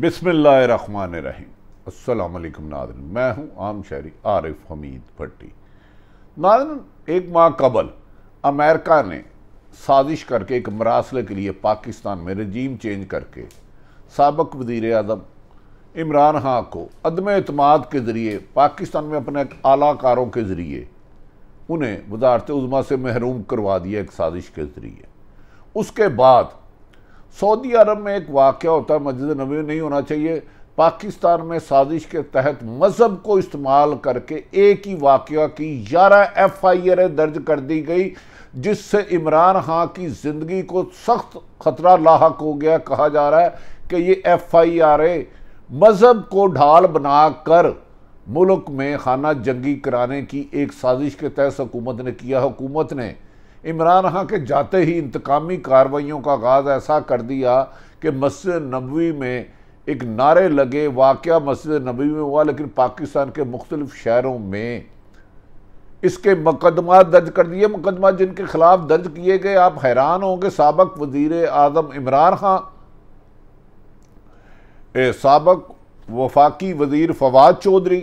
बिसमीम अल्लाम नाजन मैं हूँ आम शहरी आरिफ हमीद भट्टी नाजन एक माह कबल अमेरिका ने साजिश करके एक मरासले के लिए पाकिस्तान में रजीम चेंज करके सबक वज़ी अजम इमरान खां को अदम अतमाद के ज़रिए पाकिस्तान में अपने आलाकारों के ज़रिए उन्हें वजारत उजमा से महरूम करवा दिया एक साजिश के ज़रिए उसके बाद सऊदी अरब में एक वाक़ होता है मस्जिद नबी नहीं होना चाहिए पाकिस्तान में साजिश के तहत मज़हब को इस्तेमाल करके एक ही वाक़ की ग्यारह एफ आई आर दर्ज कर दी गई जिससे इमरान खां की ज़िंदगी को सख्त ख़तरा लाक हो गया कहा जा रहा है कि ये एफ आई आर ए मज़हब को ढाल बना कर मुल्क में खाना जंगी कराने की एक साजिश के तहत हुकूमत ने किया हुकूमत ने इमरान खां के जाते ही इंतकामी कार्रवाइयों का आगाज़ ऐसा कर दिया कि मस्जिद नबवी में एक नारे लगे वाक़ मस्जिद नबी में हुआ लेकिन पाकिस्तान के मुख्तलिफ शहरों में इसके मुकदमा दर्ज कर दिए मुकदमा जिनके खिलाफ दर्ज किए गए आप हैरान होंगे सबक वजीर आजम इमरान खां सबक वफाकी वजीर फवाद चौधरी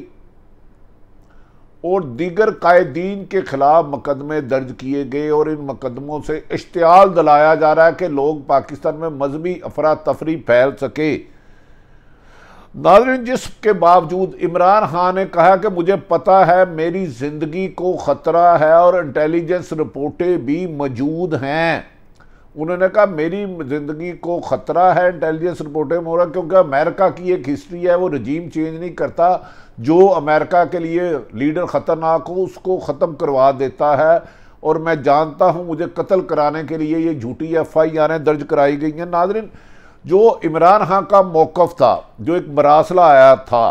और दीगर कायदीन के खिलाफ मुकदमे दर्ज किए गए और इन मुकदमों से इश्तियाल दिलाया जा रहा है कि लोग पाकिस्तान में मजहबी अफरा तफरी फैल सके नाजरन जिसके बावजूद इमरान खान ने कहा कि मुझे पता है मेरी ज़िंदगी को ख़तरा है और इंटेलिजेंस रिपोर्टें भी मौजूद हैं उन्होंने कहा मेरी ज़िंदगी को ख़तरा है इंटेलिजेंस रिपोर्टें रहा क्योंकि अमेरिका की एक हिस्ट्री है वो रजीम चेंज नहीं करता जो अमेरिका के लिए लीडर ख़तरनाक हो उसको ख़त्म करवा देता है और मैं जानता हूँ मुझे कत्ल कराने के लिए ये झूठी एफ आई आरें दर्ज कराई गई हैं नाजरन जो इमरान खां का मौक़ था जो एक मरासला आया था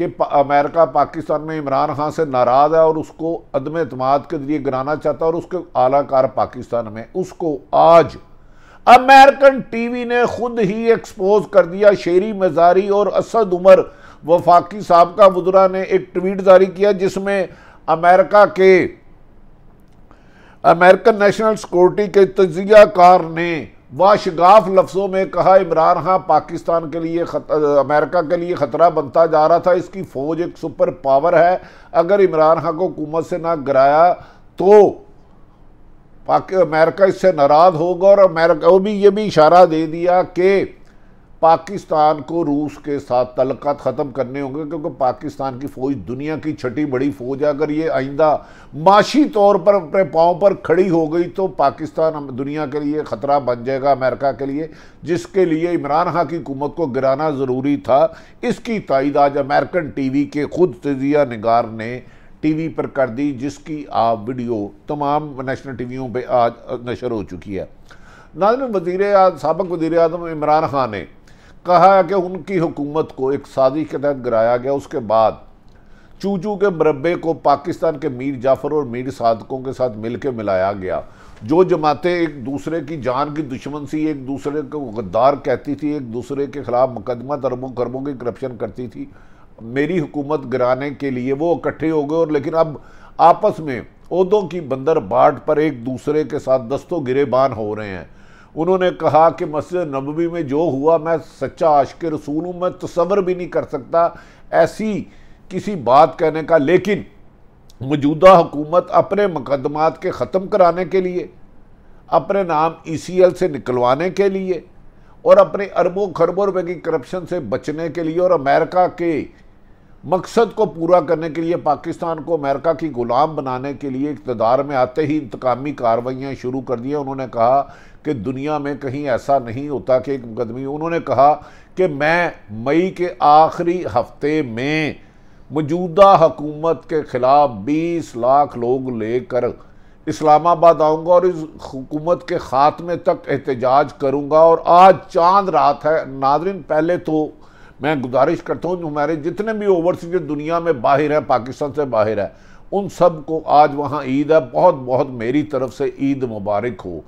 कि अमेरिका पाकिस्तान में इमरान खान से नाराज़ है और उसको अदम अतमाद के जरिए गिराना चाहता है और उसके आलाकार पाकिस्तान में उसको आज अमेरिकन टीवी ने खुद ही एक्सपोज कर दिया शेरी मजारी और असद उमर वफाकी साहब का वजरा ने एक ट्वीट जारी किया जिसमें अमेरिका के अमेरिकन नेशनल सिक्योरिटी के तजिया कार ने वाशगाफ लफ्ज़ों में कहा इमरान खां पाकिस्तान के लिए खत, अमेरिका के लिए ख़तरा बनता जा रहा था इसकी फ़ौज एक सुपर पावर है अगर इमरान खां को हुकूमत से ना गिराया तो पाकि अमेरिका इससे नाराज़ होगा और अमेरिका वो भी ये भी इशारा दे दिया कि पाकिस्तान को रूस के साथ तलक़ात ख़त्म करने होंगे क्योंकि पाकिस्तान की फ़ौज दुनिया की छठी बड़ी फ़ौज है अगर ये आइंदा माशी तौर पर अपने पाँव पर खड़ी हो गई तो पाकिस्तान दुनिया के लिए ख़तरा बन जाएगा अमेरिका के लिए जिसके लिए इमरान खां की हुकूमत को गिराना ज़रूरी था इसकी तइद आज अमेरिकन टी वी के ख़ुद तजिया नगार ने वी पर कर दी जिसकी आप वीडियो तमाम नेशनल वी पे आज नशर हो चुकी है नाजन वजीर सबक वजीर अजम इमरान खान ने कहा कि उनकी हुकूमत को एक साजिश के तहत गिराया गया उसके बाद चूचू के मरबे को पाकिस्तान के मीर जाफर और मीर साधकों के साथ मिलकर मिलाया गया जो जमातें एक दूसरे की जान की दुश्मन सी एक दूसरे को गद्दार कहती थी एक दूसरे के खिलाफ मुकदमा दरबों करबों की करप्शन करती थी मेरी हुकूमत गिराने के लिए वो इकट्ठे हो गए और लेकिन अब आपस में उदों की बंदर बाट पर एक दूसरे के साथ दस्तों गिरेबान हो रहे हैं उन्होंने कहा कि मस्जिद नबी में जो हुआ मैं सच्चा आश के रसूल हूँ मैं तस्वर भी नहीं कर सकता ऐसी किसी बात कहने का लेकिन मौजूदा हुकूमत अपने मुकदमात के ख़त्म कराने के लिए अपने नाम ई सी एल से निकलवाने के लिए और अपने अरबों खरबों रुपए की करप्शन से बचने के लिए और अमेरिका के मकसद को पूरा करने के लिए पाकिस्तान को अमेरिका की गुलाम बनाने के लिए इकतदार में आते ही इंतकामी कार्रवाइयाँ शुरू कर दी उन्होंने कहा कि दुनिया में कहीं ऐसा नहीं होता कि एक मुकदमी उन्होंने कहा कि मैं मई के आखिरी हफ्ते में मौजूदा हकूमत के ख़िलाफ़ बीस लाख लोग लेकर इस्लामाबाद आऊँगा और इस हुकूमत के ख़ात्मे तक एहतजाज करूँगा और आज चांद रात है नादरिन पहले तो मैं गुजारिश करता हूँ हमारे जितने भी ओवरसीज दुनिया में बाहर है पाकिस्तान से बाहर है उन सब को आज वहाँ ईद है बहुत बहुत मेरी तरफ से ईद मुबारक हो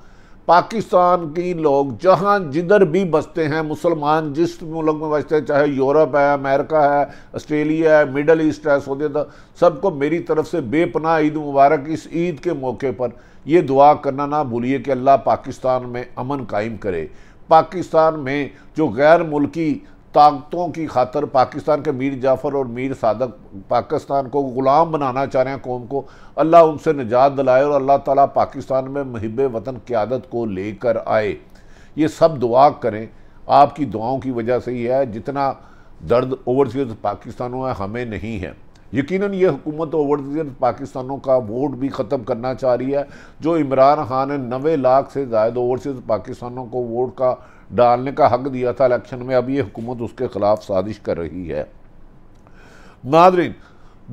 पाकिस्तान की लोग जहाँ जिधर भी बसते हैं मुसलमान जिस मुल्क में बसते हैं चाहे यूरोप है अमेरिका है ऑस्ट्रेलिया है मिडल ईस्ट है सऊदी अरब सबको मेरी तरफ से बेपनाह ईद मुबारक इस ईद के मौके पर ये दुआ करना ना भूलिए कि अल्लाह पाकिस्तान में अमन कायम करे पाकिस्तान में जो गैर मुल्की ताकतों की खातर पाकिस्तान के मीर जाफ़र और मीर सादक पाकिस्तान को ग़ुलाम बनाना चाह रहे हैं कौम को अल्लाह उनसे निजात दिलाए और अल्लाह ताला पाकिस्तान में महब वतन क़्यादत को लेकर आए ये सब दुआ करें आपकी दुआओं की वजह से ही है जितना दर्द ओवरसीज पाकिस्तानों में हमें नहीं है यकीनन ये हुकूमत ओवरसीज पाकिस्तानों का वोट भी ख़त्म करना चाह रही है जो इमरान खान ने नवे लाख से ज़्यादा ओवरसीज पाकिस्तानों को वोट का डालने का हक दिया था इलेक्शन में अब ये हुकूमत उसके खिलाफ साजिश कर रही है नादरीन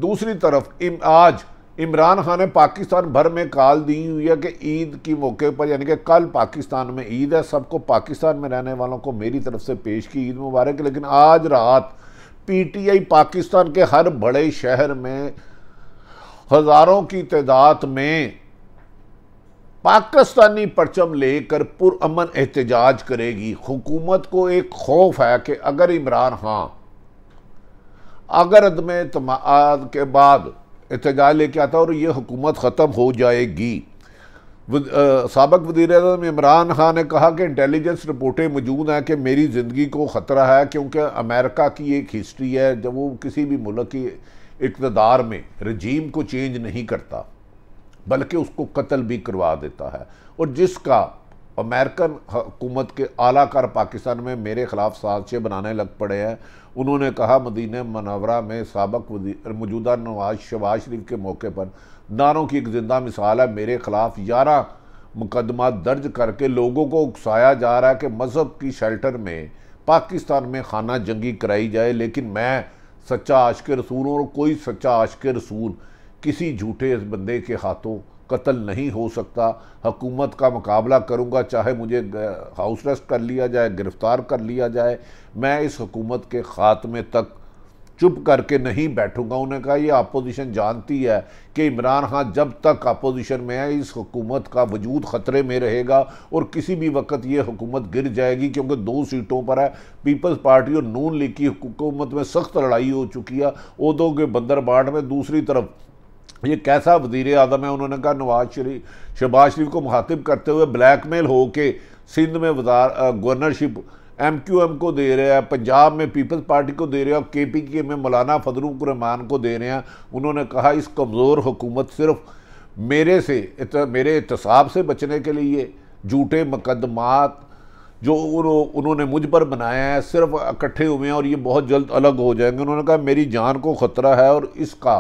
दूसरी तरफ इम, आज इमरान खान ने पाकिस्तान भर में काल दी हुई है कि ईद के मौके पर यानी कि कल पाकिस्तान में ईद है सबको पाकिस्तान में रहने वालों को मेरी तरफ से पेश की ईद मुबारक लेकिन आज रात पीटीआई पाकिस्तान के हर बड़े शहर में हज़ारों की तादाद में पाकिस्तानी परचम लेकर पुरमन एहतजाज करेगी हुकूमत को एक खौफ है कि अगर इमरान खान अगर अदम अतमाद के बाद एहतजाज लेके आता और ये हुकूमत ख़त्म हो जाएगी सबक वजीर अजम इमरान खान ने कहा कि इंटेलिजेंस रिपोर्टें मौजूद हैं कि मेरी ज़िंदगी को ख़तरा है क्योंकि अमेरिका की एक हिस्ट्री है जब वो किसी भी मुल्क की इकतदार में रजीम को चेंज नहीं करता बल्कि उसको कत्ल भी करवा देता है और जिसका अमेरिकन हुकूमत के आलाकार पाकिस्तान में मेरे ख़िलाफ़ साजिशें बनाने लग पड़े हैं उन्होंने कहा मदीन मनवरा में सबक मौजूदा नवाज शबाज शरीफ के मौके पर नारों की एक जिंदा मिसाल है मेरे ख़िलाफ़ ग्यारह मुकदमा दर्ज करके लोगों को उकसाया जा रहा है कि मज़हब की शेल्टर में पाकिस्तान में खाना जंगी कराई जाए लेकिन मैं सच्चा आश के रसूल और कोई सच्चा आश के रसूल किसी झूठे इस बंदे के हाथों कत्ल नहीं हो सकता हकूमत का मुकाबला करूंगा चाहे मुझे हाउस रेस्ट कर लिया जाए गिरफ़्तार कर लिया जाए मैं इस हुकूमत के ख़ात्मे तक चुप करके नहीं बैठूंगा उन्होंने कहा ये अपोजिशन जानती है कि इमरान खान जब तक अपोजिशन में है इस हुकूमत का वजूद ख़तरे में रहेगा और किसी भी वक्त ये हुकूमत गिर जाएगी क्योंकि दो सीटों पर है पीपल्स पार्टी और नून लीग की हुकूमत में सख्त लड़ाई हो चुकी है उदों के बंदरबाट में दूसरी तरफ ये कैसा वजीर अजम है उन्होंने कहा नवाज शरीफ शहबाज शरीफ को मुखातिब करते हुए ब्लैक मेल हो के सिंध में वजार गवर्नरशिप एम क्यू एम को दे रहे हैं पंजाब में पीपल्स पार्टी को दे रहे हैं और के पी के में मौलाना फजलुक रहमान को दे रहे हैं उन्होंने कहा इस कमज़ोर हुकूमत सिर्फ मेरे से इत, मेरे एहतसाब से बचने के लिए झूठे मुकदमात जो उन्हों, उन्होंने मुझ पर बनाया है सिर्फ इकट्ठे हुए हैं और ये बहुत जल्द अलग हो जाएंगे उन्होंने कहा मेरी जान को ख़तरा है और इसका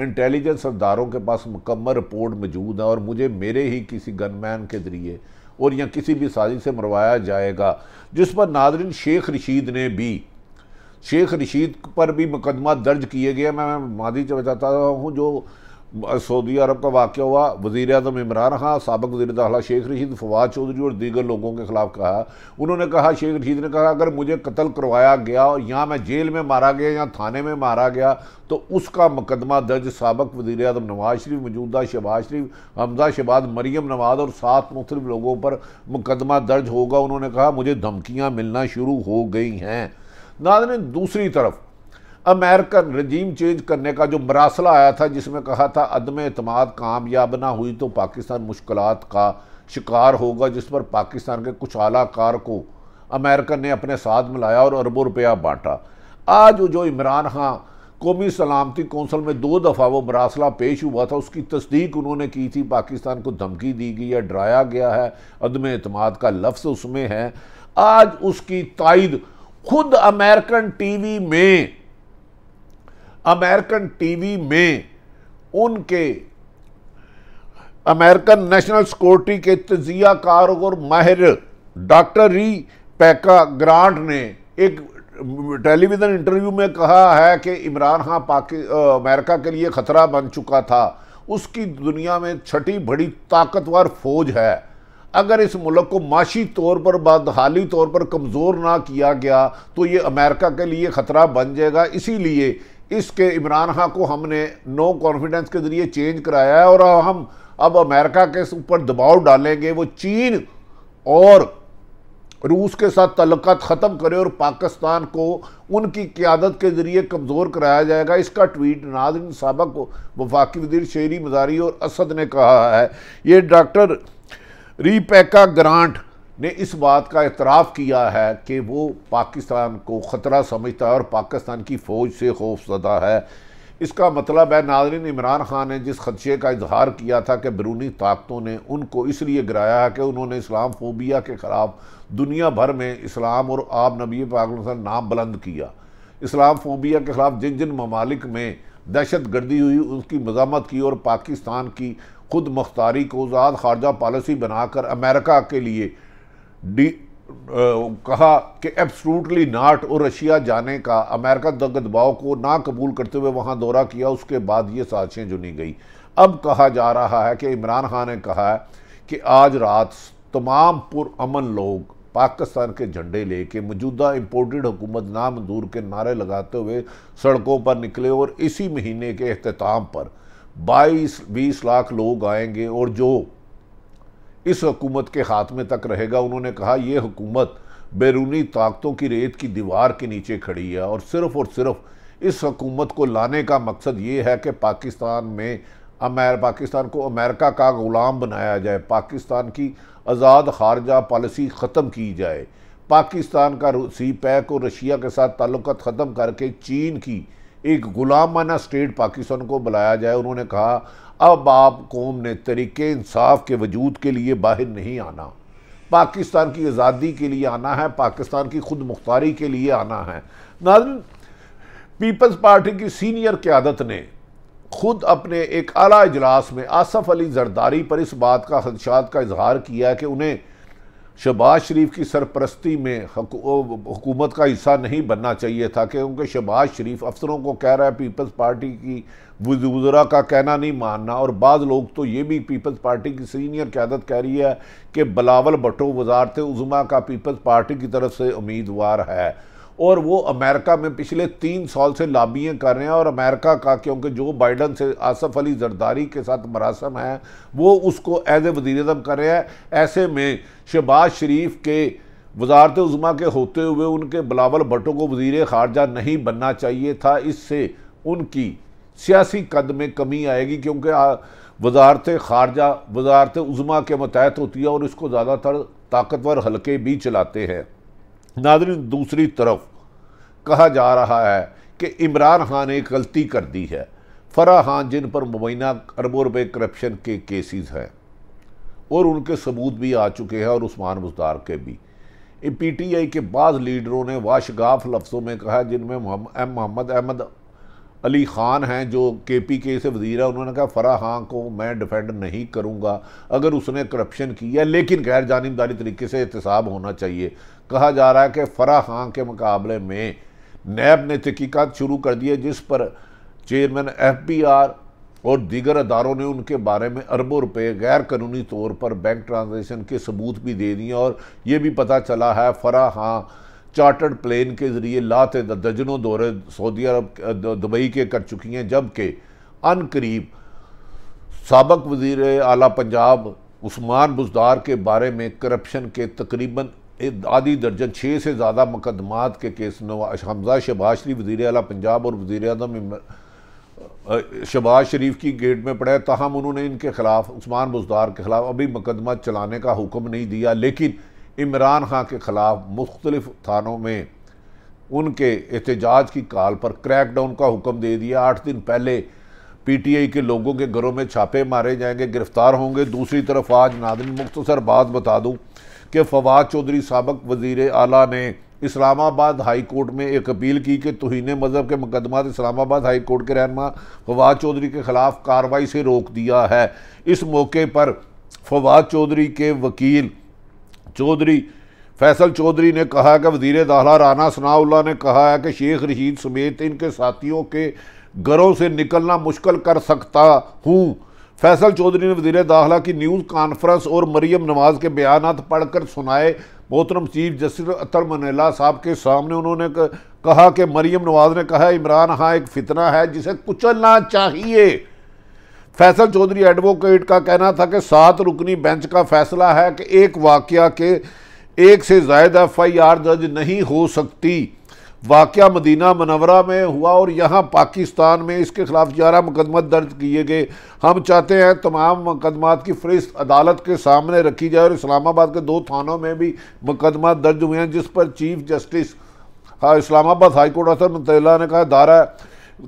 इंटेलिजेंस अदारों के पास मुकम्मल रिपोर्ट मौजूद है और मुझे मेरे ही किसी गनमैन के ज़रिए और या किसी भी साजिश से मरवाया जाएगा जिस पर नादरन शेख रशीद ने भी शेख रशीद पर भी मुकदमा दर्ज किए गए मैं माजी चाहता हूँ जो सऊदी अरब का वाक्य हुआ वजीर अजम इमरान खान सबक वजी दाखिला शेख रशीद फवाद चौधरी और दीगर लोगों के ख़िलाफ़ कहा उन्होंने कहा शेख रशीद ने कहा अगर मुझे कत्ल करवाया गया और यहाँ मैं जेल में मारा गया या थाने में मारा गया तो उसका मुकदमा दर्ज सबक वजीर अजम नवाज शरीफ मौजूदा शहबाज शरीफ हमजा शहबाज मरीम नवाज और सात मुख्तलिफ लोगों पर मुकदमा दर्ज होगा उन्होंने कहा मुझे धमकियाँ मिलना शुरू हो गई हैं नाजन दूसरी तरफ अमेरिकन रजीम चेंज करने का जो मरासला आया था जिसमें कहा था अदम अतमाद कामयाब ना हुई तो पाकिस्तान मुश्किल का शिकार होगा जिस पर पाकिस्तान के कुछ आलाकार को अमेरिकन ने अपने साथ मिलाया और अरबों रुपया बांटा आज जो इमरान खां कौमी सलामती कौंसल में दो दफ़ा वो मरासला पेश हुआ था उसकी तस्दीक उन्होंने की थी पाकिस्तान को धमकी दी गई है डराया गया है अदम अतमाद का लफ्ज़ उसमें है आज उसकी तइद खुद अमेरिकन टीवी में अमेरिकन टीवी में उनके अमेरिकन नेशनल सिक्योरिटी के तजिया कार और माहिर डॉक्टर री पैका ग्रांट ने एक टेलीविज़न इंटरव्यू में कहा है कि इमरान खां पाकि अमेरिका के लिए ख़तरा बन चुका था उसकी दुनिया में छठी बड़ी ताकतवर फौज है अगर इस मुल्क को माशी तौर पर बदहाली तौर पर कमज़ोर ना किया गया तो ये अमेरिका के लिए ख़तरा बन जाएगा इसीलिए इसके इमरान खां को हमने नो कॉन्फिडेंस के ज़रिए चेंज कराया है और हम अब अमेरिका के ऊपर दबाव डालेंगे वो चीन और रूस के साथ तल्लक ख़त्म करे और पाकिस्तान को उनकी क्यादत के ज़रिए कमज़ोर कराया जाएगा इसका ट्वीट नाजिन सबक वफाकी वजीर शेरी मजारी और असद ने कहा है ये डॉक्टर रीपैका ग्रांट ने इस बात का एतराफ़ किया है कि वो पाकिस्तान को ख़तरा समझता है और पाकिस्तान की फ़ौज से खौफजदा है इसका मतलब है नाजरीन इमरान खान ने जिस खदशे का इजहार किया था कि बैरूनी ताकतों ने उनको इसलिए गिराया है कि उन्होंने इस्लाम फोबिया के ख़िलाफ़ दुनिया भर में इस्लाम और आप नबी पाकिस्तान नाम बुलंद किया इस्लाम फोबिया के ख़िलाफ़ जिन जिन ममालिक में दहशत गर्दी हुई उसकी मजामत की और पाकिस्तान की खुद मुख्तारी को आज़ाद खारजा पॉलिसी बनाकर अमेरिका के लिए डी कहा कि एब्सोलूटली नाट और रशिया जाने का अमेरिका तक दबाव को ना कबूल करते हुए वहाँ दौरा किया उसके बाद ये साजिशें चुनी गई अब कहा जा रहा है कि इमरान खान ने कहा है कि आज रात तमाम पुरमन लोग पाकिस्तान के झंडे लेके मौजूदा इम्पोर्टेड हुकूमत नामंजूर के नारे लगाते हुए सड़कों पर निकले और इसी महीने के अख्ताम पर बाईस बीस लाख लोग आएंगे और जो इस हुकूमत के हाथ में तक रहेगा उन्होंने कहा यह हुकूमत बैरूनी ताकतों की रेत की दीवार के नीचे खड़ी है और सिर्फ और सिर्फ इस हकूमत को लाने का मकसद ये है कि पाकिस्तान में अमेर पाकिस्तान को अमेरिका का ग़ुलाम बनाया जाए पाकिस्तान की आज़ाद खारजा पॉलिसी ख़त्म की जाए पाकिस्तान का सी पैक और रशिया के साथ ताल्लुक ख़त्म करके चीन की एक गुलामाना स्टेट पाकिस्तान को बुलाया जाए उन्होंने कहा अब आप कौम ने तरीके इंसाफ के वजूद के लिए बाहर नहीं आना पाकिस्तान की आज़ादी के लिए आना है पाकिस्तान की खुद मुख्तारी के लिए आना है नाज पीपल्स पार्टी की सीनियर क्यादत ने खुद अपने एक अला इजलास में आसफ़ अली जरदारी पर इस बात का खदशात का इजहार किया कि उन्हें शहबाज शरीफ की सरपरस्ती में हुकूमत का हिस्सा नहीं बनना चाहिए था क्योंकि शहबाज शरीफ अफसरों को कह रहा है पीपल्स पार्टी की वजरा का कहना नहीं मानना और बाद लोग तो ये भी पीपल्स पार्टी की सीनियर क्यादत कह रही है कि बलावल भट्टो वजारत उज़मा का पीपल्स पार्टी की तरफ से उम्मीदवार है और वो अमेरिका में पिछले तीन साल से लाबियाँ कर रहे हैं और अमेरिका का क्योंकि जो बाइडन से आसफ अली जरदारी के साथ मरासम है वो उसको एज ए वज़ी अजम कर रहे हैं ऐसे में शहबाज शरीफ के वजारत उज़मा के होते हुए उनके बिलावल भट्टो को वजीर खारजा नहीं बनना चाहिए था इससे उनकी सियासी कद में कमी आएगी क्योंकि वजारत खारजा वजारत उज़मा के मतहत होती है और इसको ज़्यादातर ताकतवर हल्के भी चलाते हैं नादरी दूसरी तरफ कहा जा रहा है कि इमरान खान ने गलती कर दी है फराह खान जिन पर मुबैना अरबों रुपये करप्शन के केसेस हैं और उनके सबूत भी आ चुके हैं और उस्मान मुस्तार के भी पी टी आई के बाद लीडरों ने वाशगाफ लफ्ज़ों में कहा जिनमें एम मोहम्मद अहमद अली ख़ान हैं जो के पी के से वजीर है उन्होंने कहा फ़राह खान को मैं डिफेंड नहीं करूँगा अगर उसने करप्शन किया लेकिन गैर जानबदारी तरीके से एहतसाब होना चाहिए कहा जा रहा है कि फ़राह खान के मुकाबले में नैब ने तहकीकत शुरू कर दी है जिस पर चेयरमैन एफ बी आर और दीगर अदारों ने उनके बारे में अरबों रुपए गैर कानूनी तौर पर बैंक ट्रांजेक्शन के सबूत भी दे दिए और ये भी पता चला है फरा हाँ चार्टर्ड प्लेन के ज़रिए लाते दर्जनों दौरे सऊदी अरब दुबई के कर चुकी हैं जबकि अन करीब सबक वज़ी अली पंजाब उस्मान बुजदार के बारे में करप्शन के तकरीबन आधी दर्जन छः से ज़्यादा मुकदमात के केस हमजा शहबाज शरीफ वज़ी अला पंजाब और वज़ी अजम शहबाज शरीफ की गेट में पड़े तहम उन्होंने इनके खिलाफ उस्मान बुजदार के खिलाफ अभी मुकदमा चलाने का हुक्म नहीं दिया लेकिन इमरान खां के खिलाफ मुख्तलिफ थानों में उनके एहतजाज की काल पर क्रैकडाउन का हुक्म दे दिया आठ दिन पहले पी टी आई के लोगों के घरों में छापे मारे जाएंगे गिरफ्तार होंगे दूसरी तरफ आज नादिन मुख्तसर बात बता दूँ कि फवाद चौधरी सबक वजीर अला ने इस्लामाबाद हाई कोर्ट में एक अपील की कि तोहन मज़हब के मुकदमा इस्लामाबाद हाई कोर्ट के रहनमा फवाद चौधरी के ख़िलाफ़ कार्रवाई से रोक दिया है इस मौके पर फवाद चौधरी के वकील चौधरी फैसल चौधरी ने कहा कि वजीर दाला राना सनाउल्ला ने कहा है कि शेख रशीद समेत इनके साथियों के घरों से निकलना मुश्किल कर सकता हूँ फैसल चौधरी ने वजीर दाखिला की न्यूज़ कॉन्फ्रेंस और मरीम नवाज के बयान पढ़कर सुनाए मोहतरम चीफ जस्टिस अतर मनला साहब के सामने उन्होंने कहा कि मरीम नवाज ने कहा इमरान हाँ एक फितना है जिसे कुचलना चाहिए फैसल चौधरी एडवोकेट का कहना था कि सात रुकनी बेंच का फैसला है कि एक वाक्य के एक से ज़्यादा एफ आई आर दर्ज नहीं हो सकती वाक़ मदीना मनवरा में हुआ और यहाँ पाकिस्तान में इसके ख़िलाफ़ ग्यारह मुकदमा दर्ज किए गए हम चाहते हैं तमाम मुकदमात की फहरिस्त अदालत के सामने रखी जाए और इस्लामाबाद के दो थानों में भी मुकदमा दर्ज हुए हैं जिस पर चीफ जस्टिस हाँ इस्लामाबाद हाईकोर्ट असर मतलब ने कहा दारा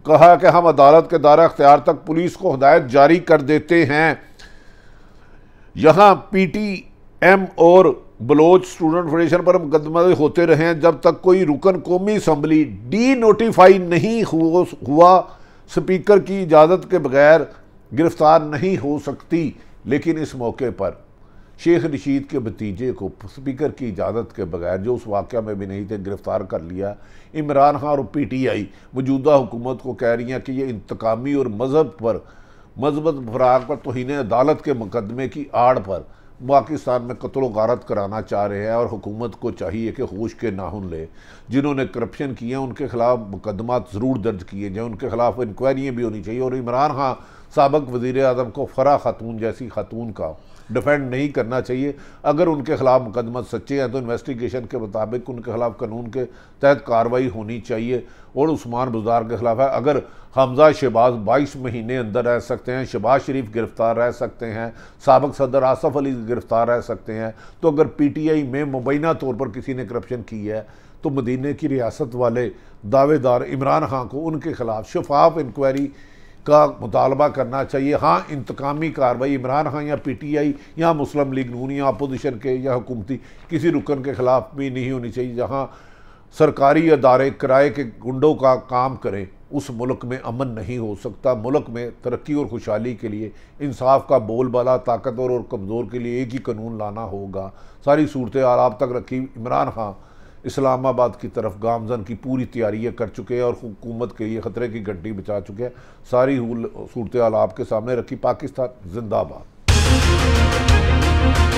कहा कि हम अदालत के दारा अख्तियार तक पुलिस को हदायत जारी कर देते हैं यहाँ पी टी एम और बलोच स्टूडेंट फेडरेशन पर मुकदमे होते रहे हैं जब तक कोई रुकन कौमी असम्बली डी नोटिफाई नहीं हुआ स्पीकर की इजाज़त के बगैर गिरफ्तार नहीं हो सकती लेकिन इस मौके पर शेख रशीद के भतीजे को स्पीकर की इजाज़त के बगैर जो उस वाक़ में भी नहीं थे गिरफ़्तार कर लिया इमरान खान और पी टी आई मौजूदा हुकूमत को कह रही हैं कि ये इंतकामी और मज़हब पर मजहब फराग पर तोहन अदालत के मुकदमे की आड़ पर पाकिस्तान में कत्ल गारत कराना चाह रहे हैं और हुकूमत को चाहिए कि होश के नाहन ले जिन्होंने करप्शन किए उनके खिलाफ मुकदमा ज़रूर दर्ज किए जाएँ उनके खिलाफ इंक्वायरियाँ भी होनी चाहिए और इमरान खान सबक वज़ी अजम को फ़रा ख़ातून जैसी खातून का डिफेंड नहीं करना चाहिए अगर उनके ख़िलाफ़ मुकदमा सच्चे हैं तो इन्वेस्टिगेशन के मुताबिक उनके ख़िलाफ़ कानून के तहत कार्रवाई होनी चाहिए और उस्मान बुजार के ख़िलाफ़ है अगर हमजा शहबाज बाईस महीने अंदर रह सकते हैं शहबाज शरीफ गिरफ़्तार रह सकते हैं सबक सदर आसफ़ अली गिरफ़्तार रह सकते हैं तो अगर पी टी आई में मुबैना तौर पर किसी ने करप्शन की है तो मदीने की रियासत वाले दावेदार इमरान खां को उनके ख़िलाफ़ शफाफ इंक्वायरी का मुतालबा करना चाहिए हाँ इंतकामी कार्रवाई इमरान खान या पी टी आई या मुस्लिम लीग नून या अपोजिशन के या हुकूमती किसी रुकन के ख़िलाफ़ भी नहीं होनी चाहिए जहाँ सरकारी अदारे किराए के गुंडों का काम करें उस मुल्क में अमन नहीं हो सकता मुल्क में तरक्की और खुशहाली के लिए इंसाफ का बोलबाला ताकतवर और कमज़ोर के लिए एक ही कानून लाना होगा सारी सूरत आप तक रखी इमरान खान इस्लामाबाद की तरफ गामजन की पूरी तैयारियाँ कर चुके हैं और हुकूमत के लिए ख़तरे की घंटी बचा चुके हैं सारी सूरत आपके सामने रखी पाकिस्तान जिंदाबाद